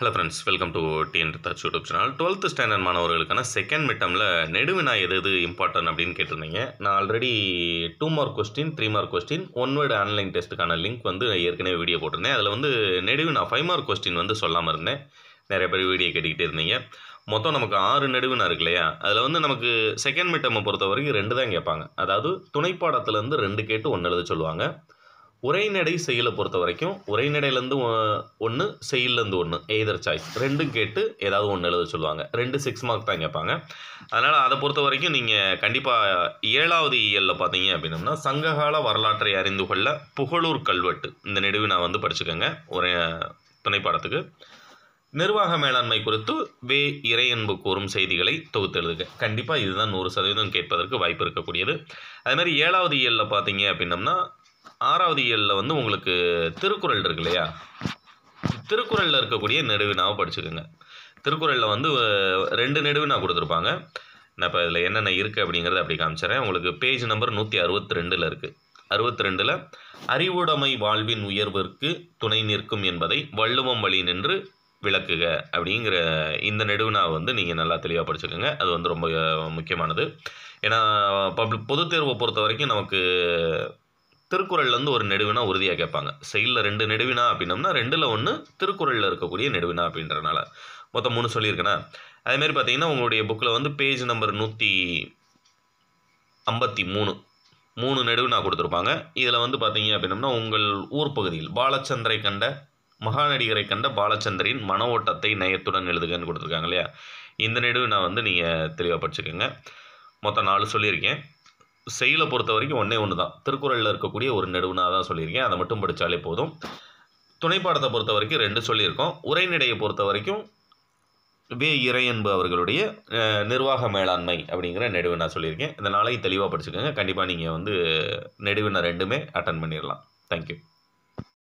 hello friends welcome to TN research YouTube channel twelfth standard மாணவர்களுக்கான second மிட்டமில் நெடுவினா எது எது இம்பார்ட்டன்ட் அப்படின்னு கேட்டிருந்தீங்க நான் already two mark question three mark question one word online டெஸ்ட்டுக்கான லிங்க் வந்து ஏற்கனவே வீடியோ போட்டிருந்தேன் அதில் வந்து நெடுவினா ஃபைவ் மார்க் கொஸ்டின் வந்து சொல்லாமல் இருந்தேன் நிறைய பேர் வீடியோ கேட்டுக்கிட்டே இருந்தீங்க மொத்தம் நமக்கு ஆறு நெடுவினா இருக்கு இல்லையா அதில் வந்து நமக்கு செகண்ட் மிட்டமை பொறுத்த வரைக்கும் ரெண்டு தான் கேட்பாங்க அதாவது துணைப்பாடத்துலேருந்து ரெண்டு கேட்டு ஒன்று எழுத சொல்லுவாங்க உரைநடை செயலை பொறுத்த வரைக்கும் உரைநடையிலேருந்து ஒன்று செயலேருந்து ஒன்று எய்தர் சாய்ஸ் ரெண்டும் கேட்டு ஏதாவது ஒன்று எழுத சொல்லுவாங்க ரெண்டு சிக்ஸ் மார்க் தான் கேட்பாங்க அதனால் அதை பொறுத்த வரைக்கும் நீங்கள் கண்டிப்பாக ஏழாவது இயலில் பார்த்தீங்க அப்படின்னம்னா சங்ககால வரலாற்றை அறிந்து கொள்ள புகழூர் கல்வெட்டு இந்த நெடுவு நான் வந்து படிச்சுக்கோங்க ஒரே துணைப்பாடத்துக்கு நிர்வாக மேலாண்மை குறித்து வே இறையன்பு கூறும் செய்திகளை தொகுத்து எழுதுங்க கண்டிப்பாக இதுதான் நூறு சதவீதம் கேட்பதற்கு வாய்ப்பு இருக்கக்கூடியது அதுமாதிரி ஏழாவது இயலில் பார்த்தீங்க அப்படின்னம்னா ஆறாவது இயலில் வந்து உங்களுக்கு திருக்குறள் இருக்கு இல்லையா திருக்குறளில் இருக்கக்கூடிய நெடுவினாவை படிச்சுக்கோங்க திருக்குறளில் வந்து ரெண்டு நெடுவினா கொடுத்துருப்பாங்க நான் இப்போ இதில் என்னென்ன இருக்குது அப்படிங்கிறத அப்படி காமிச்சிடறேன் உங்களுக்கு பேஜ் நம்பர் நூற்றி அறுபத்தி ரெண்டில் இருக்குது அறுபத்தி ரெண்டில் அறிவுடைமை வாழ்வின் உயர்விற்கு துணை நிற்கும் என்பதை வள்ளுவம் வழி நின்று விளக்குக அப்படிங்கிற இந்த நெடுவினாவை வந்து நீங்கள் நல்லா தெளிவாக படிச்சுக்கோங்க அது வந்து ரொம்ப முக்கியமானது ஏன்னா பப்ளிக் தேர்வை பொறுத்த வரைக்கும் நமக்கு திருக்குறளில் வந்து ஒரு நெடுவினா உறுதியாக கேட்பாங்க செயலில் ரெண்டு நெடுவினா அப்படின்னம்னா ரெண்டில் ஒன்று திருக்குறளில் இருக்கக்கூடிய நெடுவினா அப்படின்றனால மொத்தம் மூணு சொல்லியிருக்கேன்னா அதேமாரி பார்த்தீங்கன்னா உங்களுடைய புக்கில் வந்து பேஜ் நம்பர் நூற்றி ஐம்பத்தி மூணு மூணு நெடுவினா கொடுத்துருப்பாங்க இதில் வந்து பார்த்தீங்க அப்படின்னம்னா உங்கள் ஊர் பகுதியில் பாலச்சந்திரை கண்ட மகாநடிகரை கண்ட பாலச்சந்திரின் மன ஓட்டத்தை நயத்துடன் எழுதுகன்னு கொடுத்துருக்காங்க இல்லையா இந்த நெடுவினா வந்து நீங்கள் தெளிவாக படிச்சுக்கோங்க மொத்தம் நாலு சொல்லியிருக்கேன் செயலை பொறுத்த வரைக்கும் ஒன்றே ஒன்று தான் திருக்குறளில் இருக்கக்கூடிய ஒரு நெடுவுனாக தான் சொல்லியிருக்கேன் அதை மட்டும் படித்தாலே போதும் துணைப்பாடத்தை பொறுத்த வரைக்கும் ரெண்டு சொல்லியிருக்கோம் உரைநடையை பொறுத்த வரைக்கும் வே இறை என்பு அவர்களுடைய நிர்வாக மேலாண்மை அப்படிங்கிற நெடுவினா சொல்லியிருக்கேன் இந்த நாளையும் தெளிவாக படிச்சுக்கோங்க கண்டிப்பாக நீங்கள் வந்து நெடுவினை ரெண்டுமே அட்டன் பண்ணிடலாம் தேங்க்யூ